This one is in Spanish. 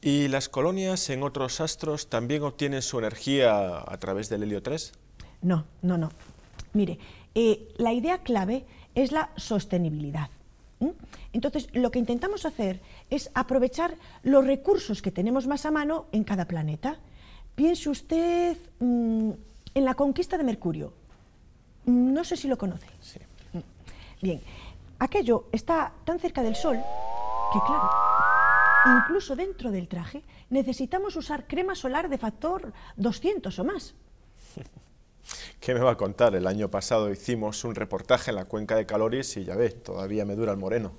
¿Y las colonias en otros astros también obtienen su energía a través del helio 3? No, no, no. Mire, eh, la idea clave es la sostenibilidad. Entonces, lo que intentamos hacer es aprovechar los recursos que tenemos más a mano en cada planeta. Piense usted mm, en la conquista de Mercurio. No sé si lo conoce. Sí. Mm. Bien, aquello está tan cerca del Sol que, claro, incluso dentro del traje, necesitamos usar crema solar de factor 200 o más. ¿Qué me va a contar? El año pasado hicimos un reportaje en la cuenca de Caloris y ya ves, todavía me dura el moreno.